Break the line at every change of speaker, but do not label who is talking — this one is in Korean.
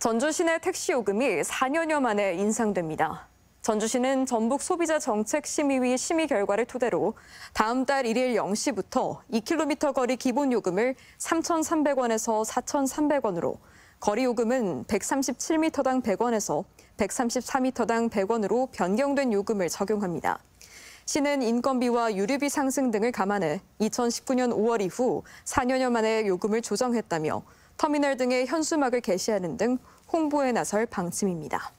전주 시내 택시 요금이 4년여 만에 인상됩니다. 전주시는 전북 소비자 정책 심의위 심의 결과를 토대로 다음 달 1일 0시부터 2km 거리 기본 요금을 3,300원에서 4,300원으로 거리 요금은 137m당 100원에서 134m당 100원으로 변경된 요금을 적용합니다. 시는 인건비와 유류비 상승 등을 감안해 2019년 5월 이후 4년여 만에 요금을 조정했다며 터미널 등의 현수막을 게시하는 등 홍보에 나설 방침입니다.